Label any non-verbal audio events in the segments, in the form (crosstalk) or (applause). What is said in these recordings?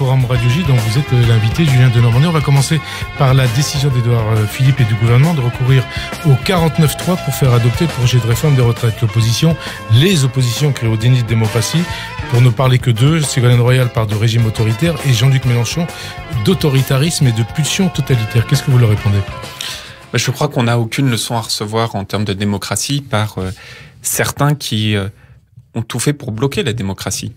Forum Radio J, dont vous êtes euh, l'invité, Julien de Normandie. On va commencer par la décision d'Edouard euh, Philippe et du gouvernement de recourir au 49-3 pour faire adopter le projet de réforme des retraites. L'opposition, les oppositions créées au déni de démocratie, pour ne parler que d'eux, Ségolène Royal parle de régime autoritaire et Jean-Luc Mélenchon d'autoritarisme et de pulsion totalitaire. Qu'est-ce que vous leur répondez bah, Je crois qu'on n'a aucune leçon à recevoir en termes de démocratie par euh, certains qui ont tout fait pour bloquer la démocratie.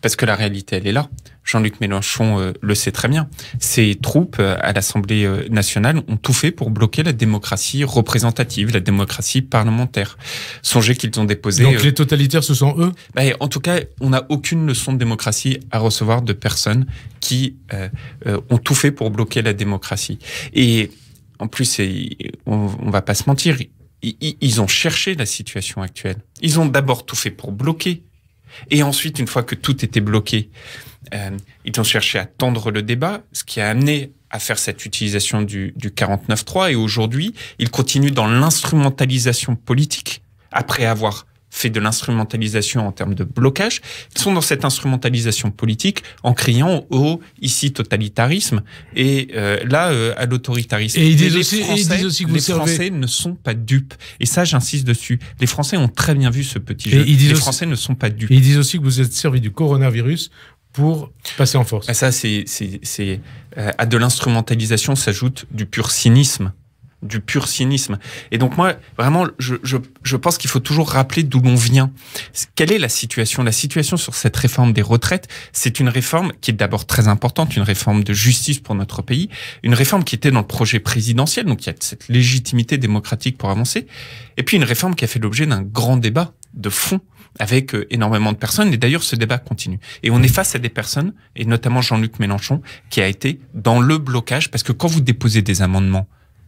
Parce que la réalité, elle est là. Jean-Luc Mélenchon euh, le sait très bien. Ses troupes euh, à l'Assemblée euh, nationale ont tout fait pour bloquer la démocratie représentative, la démocratie parlementaire. Songez qu'ils ont déposé... Donc les totalitaires, ce sont eux ben, En tout cas, on n'a aucune leçon de démocratie à recevoir de personnes qui ont tout fait pour bloquer la démocratie. Et en plus, on, on va pas se mentir, ils ont cherché la situation actuelle. Ils ont d'abord tout fait pour bloquer et ensuite, une fois que tout était bloqué, euh, ils ont cherché à tendre le débat, ce qui a amené à faire cette utilisation du, du 49.3. Et aujourd'hui, ils continuent dans l'instrumentalisation politique après avoir fait de l'instrumentalisation en termes de blocage, ils sont dans cette instrumentalisation politique en criant au ici totalitarisme et euh, là euh, à l'autoritarisme. Et ils disent, aussi, que vous les Français ne sont pas dupes. Et ça, j'insiste dessus. Les Français ont très bien vu ce petit jeu. ils disent les Français ne sont pas dupes. Et ils disent aussi que vous êtes servi du coronavirus pour passer en force. Ah, ça, c'est, euh, à de l'instrumentalisation s'ajoute du pur cynisme du pur cynisme. Et donc moi, vraiment, je, pense qu'il faut toujours rappeler d'où l'on vient. Quelle est la situation La situation sur cette réforme des retraites, c'est une réforme qui est d'abord très importante, une réforme de justice pour notre pays, une réforme qui était dans le projet présidentiel, donc il y a cette légitimité démocratique pour avancer, et puis une réforme qui a fait l'objet d'un grand débat de fond avec euh, énormément de personnes. Et d'ailleurs, ce débat continue. Et on est face à des personnes, et notamment Jean-Luc Mélenchon, qui a été dans le blocage, parce que quand vous déposez des amendements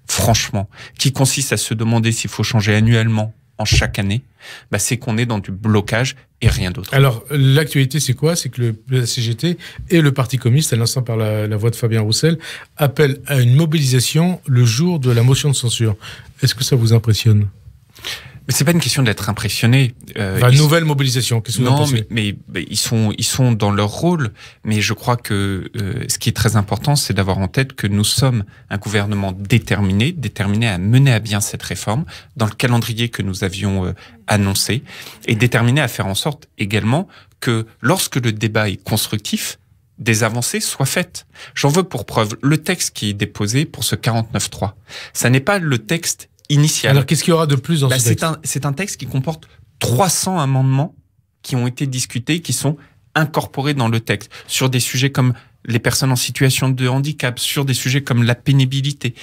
franchement, qui consiste à se demander s'il faut changer annuellement en chaque année, bah, c'est qu'on est dans du blocage et rien d'autre. Alors, l'actualité, c'est quoi C'est que le, la CGT et le Parti communiste, à l'instant par la, la, voix de Fabien Roussel, appellent à une mobilisation le jour de la motion de censure. Est-ce que ça vous impressionne mais c'est pas une question d'être impressionné. Euh, nouvelle mobilisation, qu'est-ce que vous mais, mais, ils sont ils sont dans leur rôle, mais je crois que euh, ce qui est très important, c'est d'avoir en tête que nous sommes un gouvernement déterminé, déterminé à mener à bien cette réforme dans le calendrier que nous avions euh, annoncé et déterminé à faire en sorte également que lorsque le débat est constructif, des avancées soient faites. J'en veux pour preuve le texte qui est déposé pour ce 49.3. Ça n'est pas le texte alors qu'est-ce qu'il y aura de plus dans bah, ce texte C'est un, texte qui comporte 300 amendements qui ont été discutés, qui sont incorporés dans le texte, sur des sujets comme les personnes en situation de handicap, sur des sujets comme la pénibilité,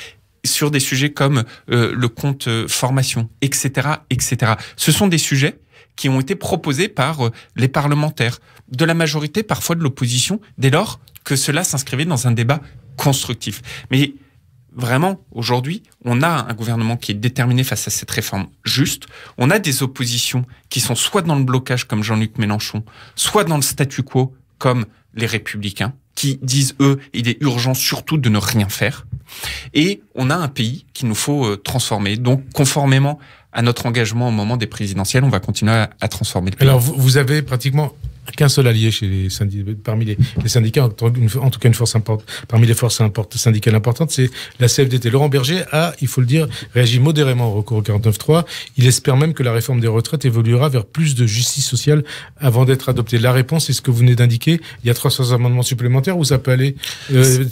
sur des sujets comme euh, le compte euh, formation, etc., etc. Ce sont des sujets qui ont été proposés par euh, les parlementaires, de la majorité, parfois de l'opposition, dès lors que cela s'inscrivait dans un débat constructif. Mais vraiment, aujourd'hui, on a un gouvernement qui est déterminé face à cette réforme juste. On a des oppositions qui sont soit dans le blocage, comme Jean-Luc Mélenchon, soit dans le statu quo, comme les républicains, qui disent, eux, il est urgent surtout de ne rien faire. Et on a un pays qu'il nous faut euh, transformer. Donc, conformément à notre engagement au moment des présidentielles, on va continuer à, transformer le pays. Alors, vous avez pratiquement qu'un seul allié chez les syndicats, parmi les, syndicats, en, tout cas une force importante, parmi les forces syndicales importantes, c'est la CFDT. Laurent Berger a, il faut le dire, réagi modérément au recours au 49.3. Il espère même que la réforme des retraites évoluera vers plus de justice sociale avant d'être adoptée. La réponse est ce que vous venez d'indiquer. Il y a 300 amendements supplémentaires ou ça peut aller,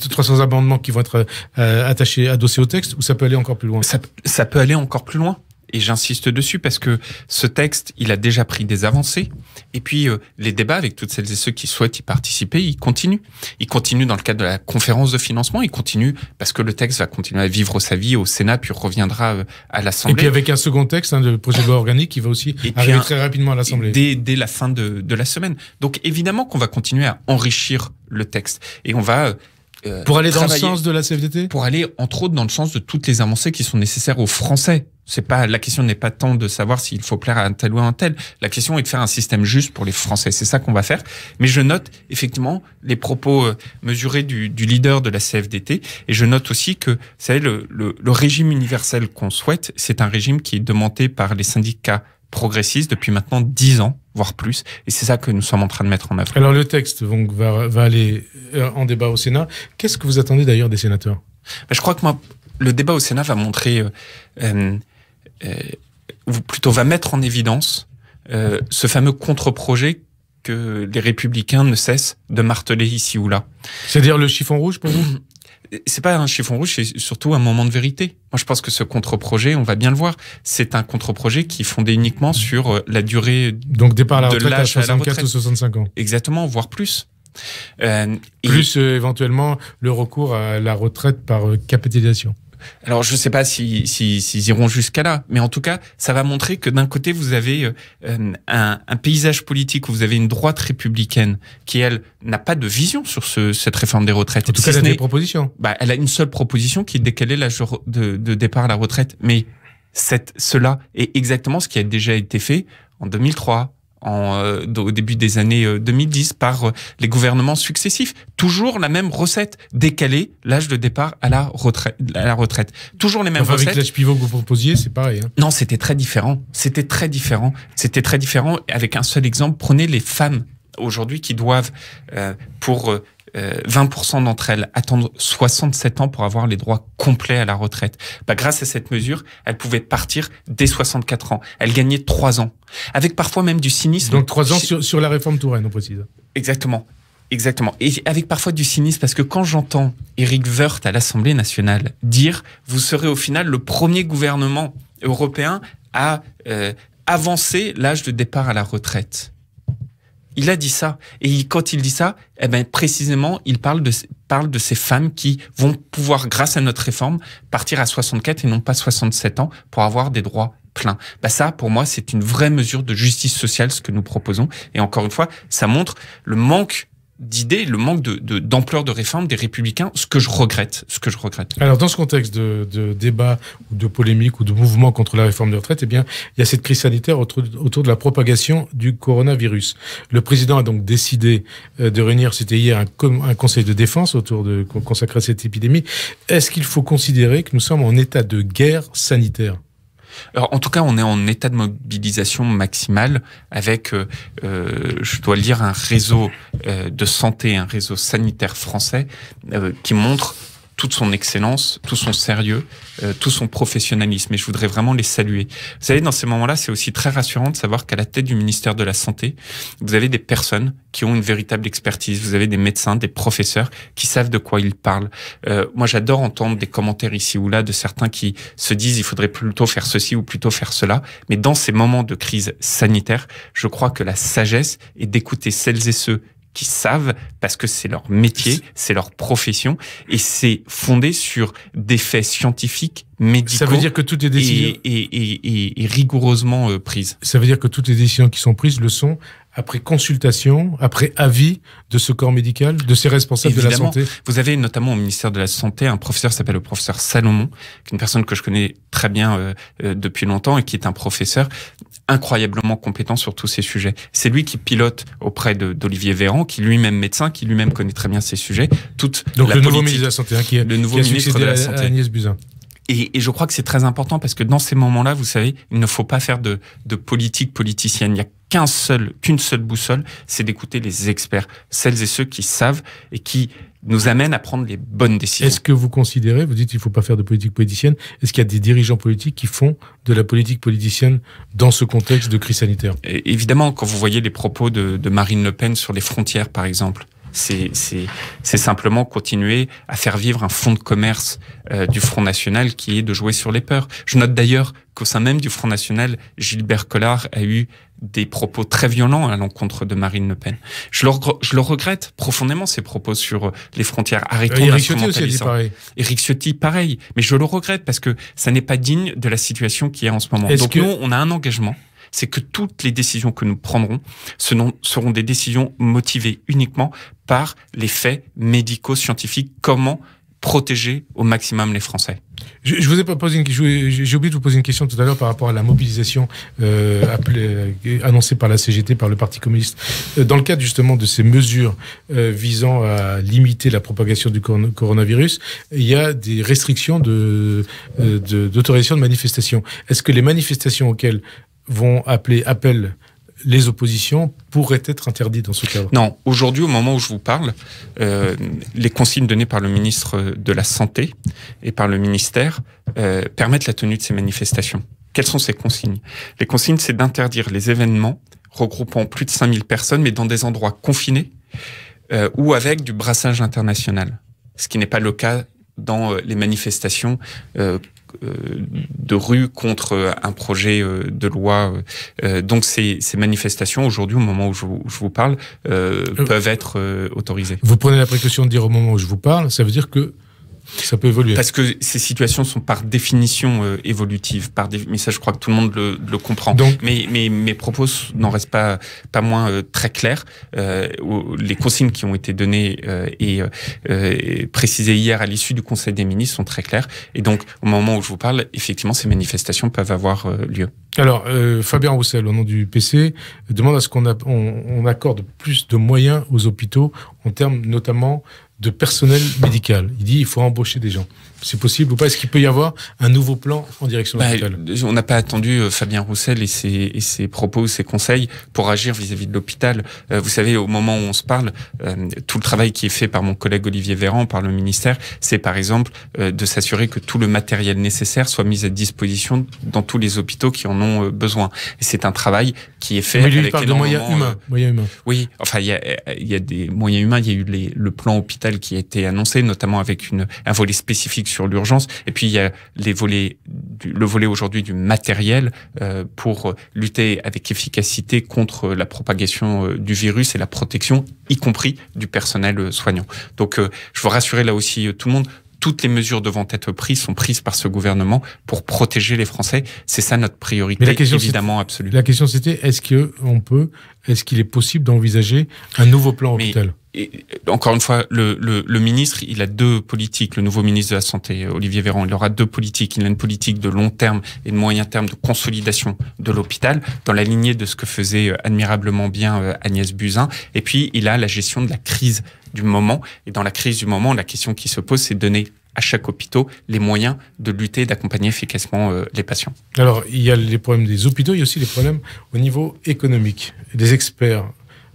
300 euh, amendements qui vont être euh, attachés, adossés au texte ou ça peut aller encore plus loin? ça peut aller encore plus loin et j'insiste dessus parce que ce texte, il a déjà pris des avancées. Et puis, euh, les débats avec toutes celles et ceux qui souhaitent y participer, ils continuent. Ils continuent dans le cadre de la conférence de financement, ils continuent parce que le texte va continuer à vivre sa vie au Sénat, puis reviendra euh, à l'Assemblée. Et puis avec un second texte, hein, de projet de loi organique, qui va aussi arriver très rapidement à l'Assemblée. Dès, dès, la fin de, de la semaine. Donc évidemment qu'on va continuer à enrichir le texte. Et on va euh, pour aller dans le sens de la CFDT Pour aller, entre autres, dans le sens de toutes les avancées qui sont nécessaires aux Français c'est pas la question n'est pas tant de savoir s'il faut plaire à un tel ou à un tel. La question est de faire un système juste pour les Français. C'est ça qu'on va faire. Mais je note effectivement les propos euh, mesurés du, du, leader de la CFDT et je note aussi que c'est le, le, régime universel qu'on souhaite, c'est un régime qui est demandé par les syndicats progressistes depuis maintenant dix ans, voire plus. Et c'est ça que nous sommes en train de mettre en œuvre. Alors le texte donc, va, va aller euh, en débat au Sénat. Qu'est-ce que vous attendez d'ailleurs des sénateurs ben, Je crois que moi, le débat au Sénat va montrer euh, euh, ou plutôt va mettre en évidence euh, ce fameux contre-projet que les républicains ne cessent de marteler ici ou là. C'est-à-dire le chiffon rouge pour vous (clears throat) C'est pas un chiffon rouge, c'est surtout un moment de vérité. Moi, je pense que ce contre-projet, on va bien le voir, c'est un contre-projet qui est fondé uniquement mm. sur euh, la durée donc départ à la de à, 64 ou 65 ans. Exactement, voire plus. plus éventuellement le recours à la retraite par capitalisation alors je ne sais pas s'ils si, iront jusqu'à là, mais en tout cas, ça va montrer que d'un côté, vous avez euh, euh, un, paysage politique où vous avez une droite républicaine qui, elle, n'a pas de vision sur ce, cette réforme des retraites. En tout elle a des propositions. Bah, elle a une seule proposition qui est décaler l'âge de, de départ à la retraite. Mais cela est exactement ce qui a déjà été fait en 2003, en, euh, au début des années 2010 euh, par euh, les gouvernements successifs. Toujours la même recette, décaler l'âge de départ à la retraite. la retraite. Toujours les mêmes recettes. Avec l'âge pivot que vous proposiez, c'est pareil. Hein. Non, c'était très différent. C'était très différent. C'était très différent. Avec un seul exemple, prenez les femmes aujourd'hui qui doivent, pour 20% d'entre elles attendre 67 ans pour avoir les droits complets à la retraite. Bah, grâce à cette mesure, elles pouvaient partir dès 64 ans. Elles gagnaient 3 ans avec parfois même du cynisme. Donc trois ans sur, la réforme Touraine, on précise. Exactement. Exactement. Et avec parfois du cynisme, parce que quand j'entends Éric Woerth à l'Assemblée nationale dire « Vous serez au final le premier gouvernement européen à euh, avancer l'âge de départ à la retraite », il a dit ça. Et quand il dit ça, eh ben, précisément, il parle de, parle de ces femmes qui vont pouvoir, grâce à notre réforme, partir à 64 et non pas 67 ans pour avoir des droits plein. Bah ça, pour moi, c'est une vraie mesure de justice sociale, ce que nous proposons. Et encore une fois, ça montre le manque d'idées, le manque de, d'ampleur de, réforme des républicains, ce que je regrette, ce que je regrette. Alors dans ce contexte de, de débat ou de polémique ou de mouvement contre la réforme des retraites, eh bien il y a cette crise sanitaire autour, autour de la propagation du coronavirus. Le président a donc décidé euh, de réunir, c'était hier un, un conseil de défense autour de consacré à cette épidémie. Est-ce qu'il faut considérer que nous sommes en état de guerre sanitaire en tout cas, on est en état de mobilisation maximale avec, euh, euh, je dois le dire, un réseau euh, de santé, un réseau sanitaire français qui montre toute son excellence, tout son sérieux, euh, tout son professionnalisme. Et je voudrais vraiment les saluer. Vous savez, dans ces moments-là, c'est aussi très rassurant de savoir qu'à la tête du ministère de la Santé, vous avez des personnes qui ont une véritable expertise. Vous avez des médecins, des professeurs qui savent de quoi ils parlent. Euh, moi, j'adore entendre des commentaires ici ou là de certains qui se disent il faudrait plutôt faire ceci ou plutôt faire cela. Mais dans ces moments de crise sanitaire, je crois que la sagesse est d'écouter celles et ceux qui savent parce que c'est leur métier, c'est leur profession et c'est fondé sur des faits scientifiques, médicaux. Ça veut dire que toutes les et, et rigoureusement euh, prises. Ça veut dire que toutes les décisions qui sont prises le sont après consultation, après avis de ce corps médical, de ses responsables de la santé Vous avez notamment au ministère de la Santé un professeur s'appelle le professeur Salomon, qui est une personne que je connais très bien euh, euh, depuis longtemps et qui est un professeur incroyablement compétent sur tous ces sujets. C'est lui qui pilote auprès d'Olivier Véran, qui lui-même médecin, qui lui-même connaît très bien ces sujets, toute Donc le nouveau ministre de la Santé, hein, qui, a, le nouveau ministre de la Santé. Agnès Buzyn. Et, et, je crois que c'est très important parce que dans ces moments-là, vous savez, il ne faut pas faire de, de politique politicienne. a qu'un seul, qu'une seule boussole, c'est d'écouter les experts, celles et ceux qui savent et qui nous amènent à prendre les bonnes décisions. Est-ce que vous considérez, vous dites qu'il ne faut pas faire de politique politicienne, est-ce qu'il y a des dirigeants politiques qui font de la politique politicienne dans ce contexte de crise sanitaire et Évidemment, quand vous voyez les propos de, Marine Le Pen sur les frontières, par exemple, c'est simplement continuer à faire vivre un fonds de commerce euh, du Front National qui est de jouer sur les peurs. Je note d'ailleurs qu'au sein même du Front National, Gilbert Collard a eu des propos très violents à l'encontre de Marine Le Pen. Je le, regrette profondément, ces propos sur euh, les frontières. Arrêtons Eric euh, Ciotti aussi a dit pareil. Eric Ciotti, pareil. Mais je le regrette parce que ça n'est pas digne de la situation qui est en ce moment. Donc nous, on a un engagement c'est que toutes les décisions que nous prendrons seront des décisions motivées uniquement par les faits médicaux scientifiques, comment protéger au maximum les Français. Je, vous ai pas posé une j'ai oublié de vous poser une question tout à l'heure par rapport à la mobilisation euh, appelée, euh, annoncée par la CGT, par le Parti communiste, euh, dans le cadre justement de ces mesures euh, visant à limiter la propagation du coronavirus. Il y a des restrictions de d'autorisation de, de manifestations. Est-ce que les manifestations auxquelles vont appeler appel les oppositions pourraient être interdites dans ce cadre Non, aujourd'hui, au moment où je vous parle, euh, les consignes données par le ministre de la Santé et par le ministère euh, permettent la tenue de ces manifestations. Quelles sont ces consignes Les consignes, c'est d'interdire les événements regroupant plus de 5000 personnes, mais dans des endroits confinés euh, ou avec du brassage international, ce qui n'est pas le cas dans euh, les manifestations euh, euh, de rue contre un projet euh, de loi. Euh, donc ces, manifestations, aujourd'hui, au moment où je, vous parle, peuvent être autorisées. Vous prenez la précaution de dire au moment où je vous parle, ça veut dire que ça peut évoluer. Parce que ces situations sont par définition euh, évolutives. Par Mais ça, je crois que tout le monde le, comprend. Donc, mais, mes propos n'en restent pas, pas moins euh, très clairs. Euh, les consignes qui ont été données et, précisées hier à l'issue du Conseil des ministres sont très claires. Et donc, au moment où je vous parle, effectivement, ces manifestations peuvent avoir lieu. Alors, Fabien Roussel, au nom du PC, demande à ce qu'on accorde plus de moyens aux hôpitaux en termes notamment de personnel médical. Il dit il faut embaucher des gens. C'est possible ou pas Est-ce qu'il peut y avoir un nouveau plan en direction de bah, l'hôpital On n'a pas attendu euh, Fabien Roussel et ses, propos, ses conseils pour agir vis-à-vis de l'hôpital. Euh, vous savez, au moment où on se parle, euh, tout le travail qui est fait par mon collègue Olivier Véran, par le ministère, c'est par exemple de s'assurer que tout le matériel nécessaire soit mis à disposition dans tous les hôpitaux qui en ont besoin. c'est un travail qui est fait Mais lui, avec il parle de moyens humains. Oui, enfin, il y a, des moyens humains. Il y a eu le plan hôpital qui qui été annoncé, notamment avec une, un volet spécifique sur l'urgence. Et puis il y a les volets, le volet aujourd'hui du matériel euh, pour lutter avec efficacité contre la propagation euh, du virus et la protection, y compris du personnel euh, soignant. Donc je veux rassurer là aussi tout le monde, toutes les mesures devant être prises sont prises par ce gouvernement pour protéger les Français. C'est ça notre priorité, la question, évidemment, absolue. La question c'était est-ce que on peut, est-ce qu'il est possible d'envisager un nouveau plan hôpital encore une fois, le, le, ministre, il a deux politiques. Le nouveau ministre de la Santé, Olivier Véran, il aura deux politiques. Il a une politique de long terme et de moyen terme de consolidation de l'hôpital, dans la lignée de ce que faisait euh, admirablement bien euh, Agnès Buzyn. Et puis, il a la gestion de la crise du moment. Et dans la crise du moment, la question qui se pose, c'est de donner à chaque hôpital les moyens de lutter d'accompagner efficacement euh, les patients. Alors, il y a les problèmes des hôpitaux, il y a aussi les problèmes au niveau économique. Des experts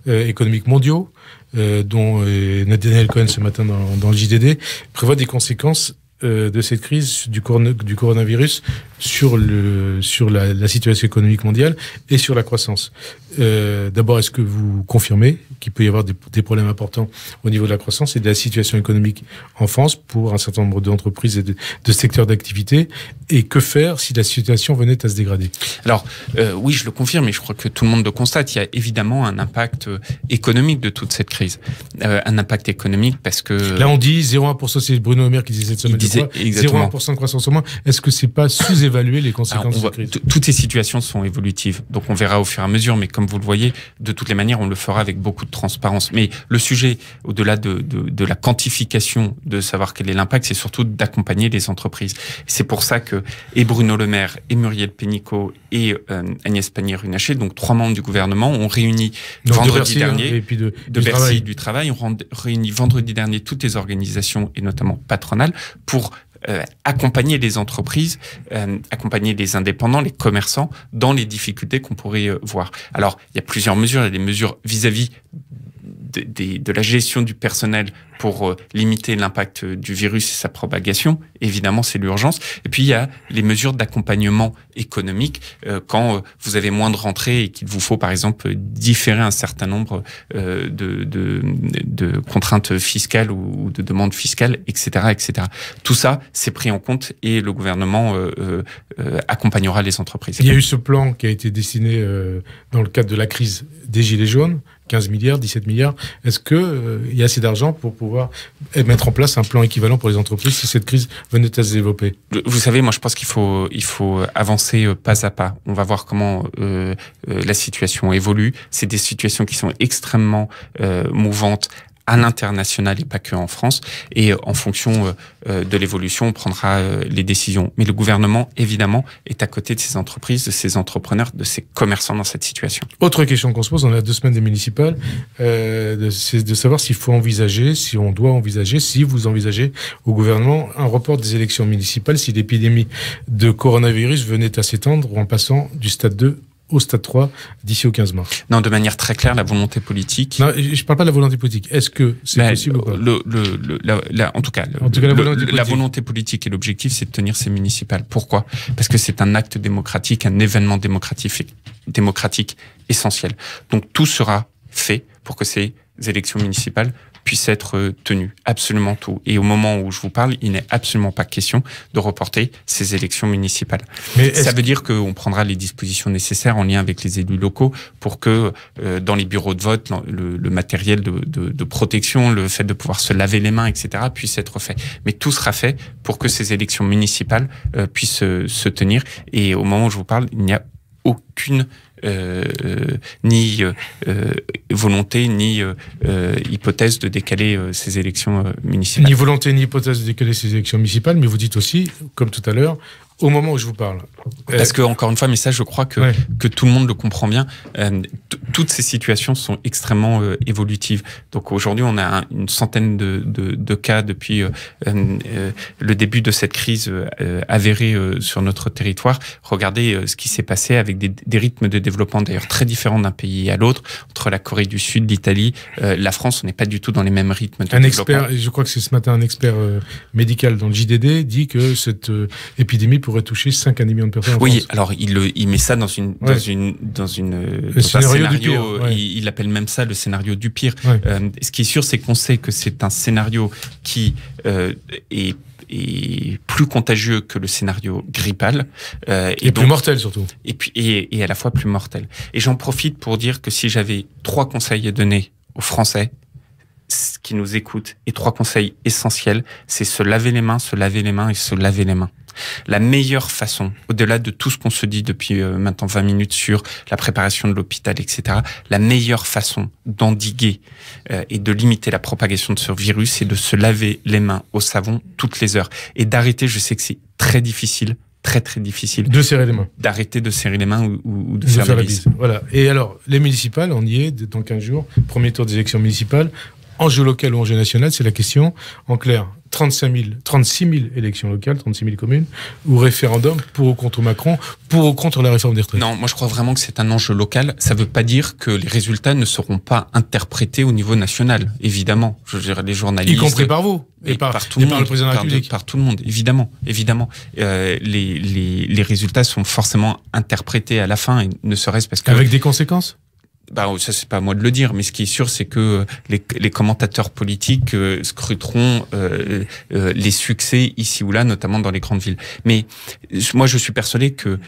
euh, économiques mondiaux, euh, dont Nathaniel Cohen ce matin dans, le JDD, prévoient des conséquences de cette crise du, du coronavirus sur, le, sur la, la, situation économique mondiale et sur la croissance. D'abord, est-ce que vous confirmez il peut y avoir des, problèmes importants au niveau de la croissance et de la situation économique en France pour un certain nombre d'entreprises et de, secteurs d'activité. Et que faire si la situation venait à se dégrader Alors, euh, oui, je le confirme, et je crois que tout le monde le constate, il y a évidemment un impact euh, économique de toute cette crise. Euh, un impact économique parce que... Là, on dit 0,1%, c'est Bruno Le qui disait cette semaine, 0,1% de croissance au moins. Est-ce que c'est pas sous-évaluer les conséquences de crise Toutes ces situations sont évolutives, donc on verra au fur et à mesure, mais comme vous le voyez, de toutes les manières, on le fera avec beaucoup de transparence. Mais le sujet, au-delà de, de, la quantification, de savoir quel est l'impact, c'est surtout d'accompagner les entreprises. C'est pour ça que et Bruno Le Maire, et Muriel Pénicaud, et euh, Agnès Pannier-Runacher, donc trois membres du gouvernement, ont réuni vendredi hein, dernier, de, Bercy travail. du travail, ont réuni vendredi dernier toutes les organisations, et notamment patronales, pour euh, accompagner les entreprises, euh, accompagner les indépendants, les commerçants dans les difficultés qu'on pourrait euh, voir. Alors, il y a plusieurs mesures. Il y a des mesures vis-à-vis de, la gestion du personnel pour euh, limiter l'impact euh, du virus et sa propagation. Évidemment, c'est l'urgence. Et puis, il y a les mesures d'accompagnement économique euh, quand vous avez moins de rentrées et qu'il vous faut, par exemple, différer un certain nombre de, contraintes fiscales ou de demandes fiscales, etc., etc. Tout ça, c'est pris en compte et le gouvernement accompagnera les entreprises. Il y a eu ce plan qui a été dessiné dans le cadre de la crise des Gilets jaunes, 15 milliards, 17 milliards. Est-ce qu'il il y a assez d'argent pour pouvoir mettre en place un plan équivalent pour les entreprises si cette crise venait à se développer Vous savez, moi je pense qu'il faut, il faut euh, avancer euh, pas à pas. On va voir comment euh, la situation évolue. C'est des situations qui sont extrêmement mouvantes à l'international et pas que en France. Et euh, en fonction euh, euh, de l'évolution, on prendra les décisions. Mais le gouvernement, évidemment, est à côté de ces entreprises, de ces entrepreneurs, de ses commerçants dans cette situation. Autre question qu'on se pose, on a deux semaines des municipales, euh, c'est de savoir s'il faut envisager, si on doit envisager, si vous envisagez au gouvernement un report des élections municipales si l'épidémie de coronavirus venait à s'étendre en passant du stade 2 au stade 3 d'ici au 15 mars. Non, de manière très claire, la volonté politique. je parle pas de la volonté politique. Est-ce que c'est possible le, le, la, En tout cas, la, volonté politique et l'objectif, c'est de tenir ces municipales. Pourquoi Parce que c'est un acte démocratique, un événement démocratique, démocratique essentiel. Donc tout sera fait pour que ces élections municipales puisse être euh, tenu. Absolument tout. Et au moment où je vous parle, il n'est absolument pas question de reporter ces élections municipales. Mais Ça veut dire qu'on prendra les dispositions nécessaires en lien avec les élus locaux pour que euh, dans les bureaux de vote, le, matériel de, de, de, protection, le fait de pouvoir se laver les mains, etc., puisse être fait. Mais tout sera fait pour que ces élections municipales euh, puissent se tenir. Et au moment où je vous parle, il n'y a aucune euh, euh, ni euh, volonté ni hypothèse de décaler ces élections municipales. Ni volonté ni hypothèse de décaler ces élections municipales, mais vous dites aussi, comme tout à l'heure, au moment où je vous parle. Euh, Parce que, encore une fois, mais ça, je crois que, que tout le monde le comprend bien, euh, toutes ces situations sont extrêmement euh, évolutives. Donc aujourd'hui, on a une centaine de, de, cas depuis le début de cette crise avérée sur notre territoire. Regardez ce qui s'est passé avec des, des, rythmes de développement d'ailleurs très différents d'un pays à l'autre, entre la Corée du Sud, l'Italie, la France, on n'est pas du tout dans les mêmes rythmes. De un expert, je crois que c'est ce matin un expert médical dans le JDD, dit que cette épidémie pourrait toucher 5 à 10 millions de personnes. oui, alors il, met ça dans une dans une dans une scénario, un scénario il, appelle même ça le scénario du pire. Euh, ce qui est sûr, c'est qu'on sait que c'est un scénario qui euh, est plus contagieux que le scénario grippal. Euh, et, plus mortel surtout. Et, puis, et, et à la fois plus mortel. Et j'en profite pour dire que si j'avais trois conseils à donner aux Français, qui nous écoutent et trois conseils essentiels, c'est se laver les mains, se laver les mains et se laver les mains. La meilleure façon, au-delà de tout ce qu'on se dit depuis euh, maintenant 20 minutes sur la préparation de l'hôpital, etc., la meilleure façon d'endiguer euh, et de limiter la propagation de ce virus, c'est de se laver les mains au savon toutes les heures et d'arrêter, je sais que c'est très difficile, très très difficile. De serrer les mains. D'arrêter de serrer les mains ou, de, faire, la bise. Voilà. Et alors, les municipales, on y est dans 15 jours, premier tour des élections municipales enjeu local ou enjeu national, c'est la question, en clair, 35 000, 36 000 élections locales, 36 000 communes, ou référendum pour ou contre Macron, pour ou contre la réforme des retraites Non, moi je crois vraiment que c'est un enjeu local. Ça ne veut pas dire que les résultats ne seront pas interprétés au niveau national, évidemment. Je dirais les journalistes. Y compris par vous et, par, par, tout le monde, par tout le monde, évidemment. évidemment. Euh, les, les, résultats sont forcément interprétés à la fin, ne serait-ce parce que. Avec des conséquences bah, ça c'est pas à moi de le dire, mais ce qui est sûr, c'est que euh, les, commentateurs politiques euh, scruteront euh, les succès ici ou là, notamment dans les grandes villes. Mais moi, je suis persuadé que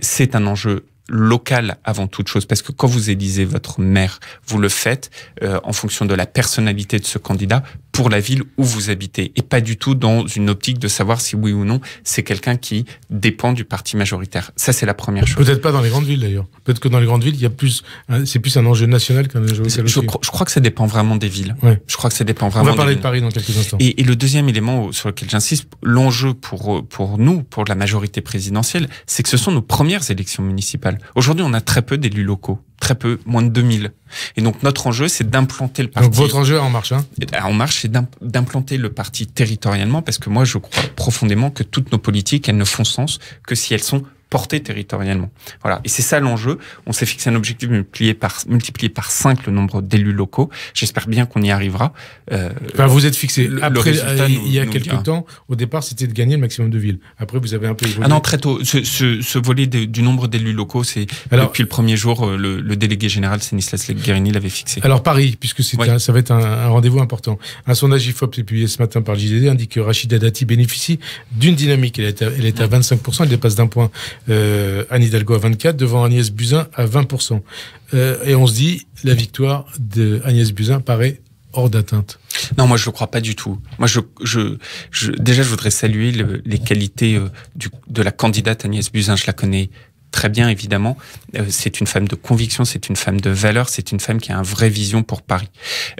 c'est un enjeu local avant toute chose, parce que quand vous élisez votre maire, vous le faites euh, en fonction de la personnalité de ce candidat pour la ville où vous habitez, et pas du tout dans une optique de savoir si oui ou non c'est quelqu'un qui dépend du parti majoritaire. Ça, c'est la première chose. Peut-être pas dans les grandes villes d'ailleurs. Peut-être que dans les grandes villes, il y a plus, hein, c'est plus un enjeu national qu'un enjeu local. Je, je, crois que ça dépend vraiment des villes. Je crois que ça dépend vraiment. On va parler de Paris dans quelques instants. Et, et le deuxième élément sur lequel j'insiste, l'enjeu pour pour nous, pour la majorité présidentielle, c'est que ce sont nos premières élections municipales. Aujourd'hui, on a très peu d'élus locaux, très peu, moins de 2000. Et donc notre enjeu, c'est d'implanter le parti. votre enjeu en marche, hein En marche, c'est d'implanter le parti territorialement, parce que moi, je crois profondément que toutes nos politiques, elles ne font sens que si elles sont porté territorialement. Voilà. Et c'est ça l'enjeu. On s'est fixé un objectif multiplié par, multiplié par 5 le nombre d'élus locaux. J'espère bien qu'on y arrivera. Euh, vous êtes fixé. Après, il y a quelques temps, au départ, c'était de gagner le maximum de villes. Après, vous avez un peu évolué. Ah non, très tôt. Ce, volet du nombre d'élus locaux, c'est depuis le premier jour, euh, le, délégué général, Stanislas Leguerini l'avait fixé. Alors Paris, puisque ça va être un, rendez-vous important. Un sondage IFOP publié ce matin par le JDD indique que Rachida Dati bénéficie d'une dynamique. elle est à 25%, elle dépasse d'un point euh, Anne Hidalgo à 24, devant Agnès Buzyn à 20%. Euh, et on se dit, la victoire d'Agnès Buzyn paraît hors d'atteinte. Non, moi je ne crois pas du tout. Moi, je, je, déjà, je voudrais saluer les qualités euh, de la candidate Agnès Buzyn. Je la connais très bien, évidemment. Euh, c'est une femme de conviction, c'est une femme de valeur, c'est une femme qui a une vraie vision pour Paris.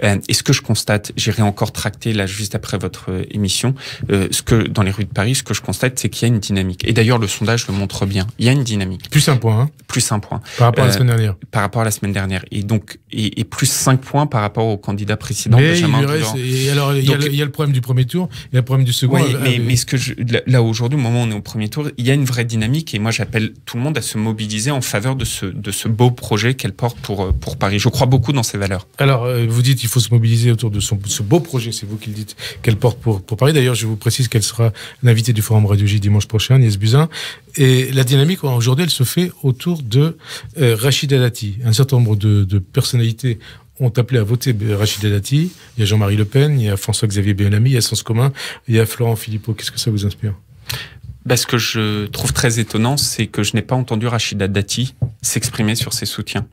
Euh, et ce que je constate, j'irai encore tracter là juste après votre euh, émission, ce que dans les rues de Paris, ce que je constate, c'est qu'il y a une dynamique. Et d'ailleurs, le sondage le montre bien. Il y a une dynamique. Plus un point. Hein. Plus un point. Par rapport à la semaine dernière. par rapport à la semaine dernière. Et donc, et, plus cinq points par rapport au candidat précédent, mais Benjamin il et alors, il y, a le, problème du premier tour, il y a le problème du second. mais, mais, ce que je, là, aujourd'hui, au moment où on est au premier tour, il y a une vraie dynamique et moi, j'appelle tout le monde à se mobiliser en faveur de ce, de ce beau projet qu'elle porte pour, euh, pour Paris. Je crois beaucoup dans ses valeurs. Alors, euh, vous dites qu'il faut se mobiliser autour de son, ce beau projet, c'est vous qui le dites, qu'elle porte pour, pour Paris. D'ailleurs, je vous précise qu'elle sera l'invitée du Forum Radio J dimanche prochain, Agnès Buzin. Et la dynamique, aujourd'hui, elle se fait autour de Rachid euh, Rachida Dati. Un certain nombre de, personnalités ont appelé à voter Rachida Dati, il y a Jean-Marie Le Pen, il y a François-Xavier Bellamy, il y a Sens Commun, il y a Florent Philippot. Qu'est-ce que ça vous inspire ce que je trouve très étonnant, c'est que je n'ai pas entendu Rachida Dati s'exprimer sur ses soutiens.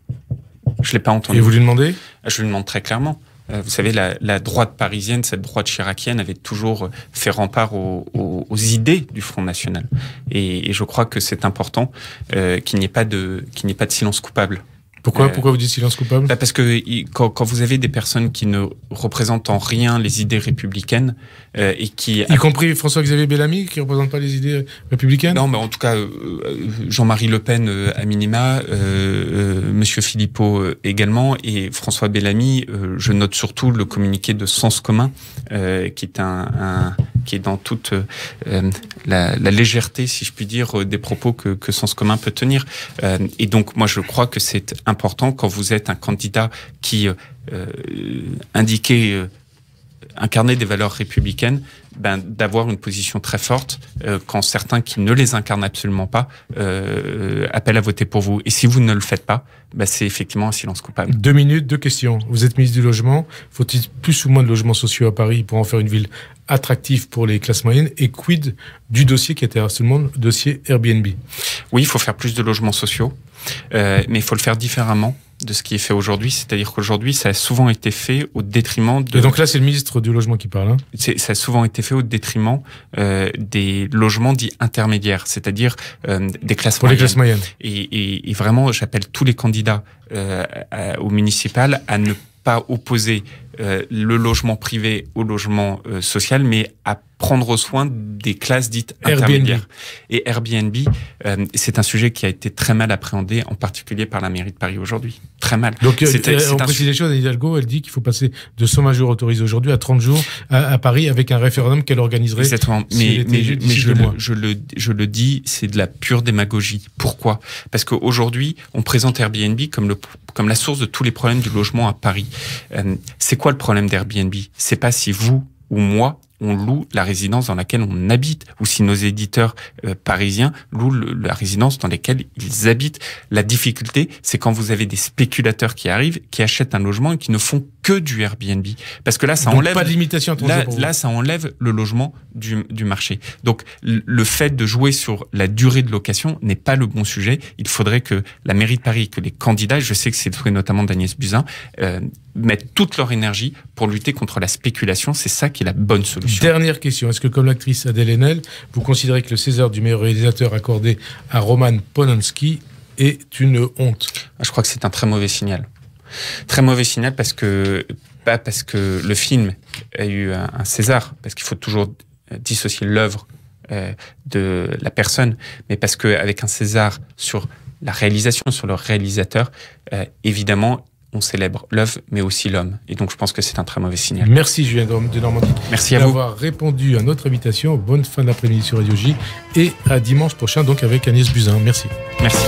Je l'ai pas entendu. Et vous lui demandez Je lui demande très clairement. Euh, vous savez, la, droite parisienne, cette droite chiracienne, avait toujours euh, fait rempart aux, idées du Front National. Et, je crois que c'est important euh, qu'il n'y ait pas de silence coupable pourquoi, euh, pourquoi vous dites silence coupable bah Parce que quand, quand, vous avez des personnes qui ne représentent en rien les idées républicaines euh, et qui... Y compris François-Xavier Bellamy qui ne représente pas les idées républicaines Non, mais en tout cas, euh, Jean-Marie Le Pen à minima, Monsieur Philippot également, et François Bellamy, je note surtout le communiqué de sens commun qui est un, qui est dans toute la, la, légèreté, si je puis dire, des propos que, que Sens commun peut tenir. et donc, moi, je crois que c'est important quand vous êtes un candidat qui euh, euh indiquait, euh, incarnait des valeurs républicaines, ben, d'avoir une position très forte euh, quand certains qui ne les incarnent absolument pas euh, appellent à voter pour vous. Et si vous ne le faites pas, ben, c'est effectivement un silence coupable. Deux minutes, deux questions. Vous êtes ministre du Logement. Faut-il plus ou moins de logements sociaux à Paris pour en faire une ville attractive pour les classes moyennes et quid du dossier qui était absolument le dossier Airbnb Oui, il faut faire plus de logements sociaux, euh, mais il faut le faire différemment de ce qui est fait aujourd'hui. C'est-à-dire qu'aujourd'hui, ça a souvent été fait au détriment de. Et donc là, c'est le ministre du logement qui parle. Hein ça a souvent été fait au détriment euh, des logements dits intermédiaires, c'est-à-dire euh, des classes Pour moyennes. les classes moyennes. Et, vraiment, j'appelle tous les candidats euh, municipales au municipal à ne pas opposer euh, le logement privé au logement euh, social, mais à prendre soin des classes dites intermédiaires. Et Airbnb, euh, c'est un sujet qui a été très mal appréhendé, en particulier par la mairie de Paris aujourd'hui. Très mal. Donc, on précise les choses, Hidalgo, elle dit qu'il faut passer de 100 jours autorisés aujourd'hui à 30 jours à, Paris avec un référendum qu'elle organiserait. Exactement. Mais, je, le, dis, c'est de la pure démagogie. Pourquoi Parce qu'aujourd'hui, on présente Airbnb comme, le, comme la source de tous les problèmes du logement à Paris. c'est quoi le problème d'Airbnb C'est pas si vous ou moi on loue la résidence dans laquelle on habite, ou si nos éditeurs euh, parisiens louent la résidence dans laquelle ils habitent. La difficulté, c'est quand vous avez des spéculateurs qui arrivent, qui achètent un logement et qui ne font que du Airbnb, parce que là, ça enlève pas de limitation. Là, là, ça enlève le logement du, du marché. Donc, le fait de jouer sur la durée de location n'est pas le bon sujet. Il faudrait que la mairie de Paris, que les candidats, je sais que c'est le notamment d'Agnès Buzin euh, mettent toute leur énergie pour lutter contre la spéculation. C'est ça qui est la bonne solution. Dernière question. Est-ce que, comme l'actrice Adèle Haenel, vous considérez que le César du meilleur réalisateur accordé à Roman Polanski est une honte Je crois que c'est un très mauvais signal. Très mauvais signal parce que, pas parce que le film a eu un César, parce qu'il faut toujours dissocier l'œuvre euh, de la personne, mais parce qu'avec un César sur la réalisation, sur le réalisateur, euh, évidemment, on célèbre l'œuvre, mais aussi l'homme. Et donc, je pense que c'est un très mauvais signal. Merci, Julien de Normandie. Merci à d'avoir répondu à notre invitation. Bonne fin d'après-midi sur Radio J. Et à dimanche prochain, donc, avec Agnès Buzyn. Merci. Merci.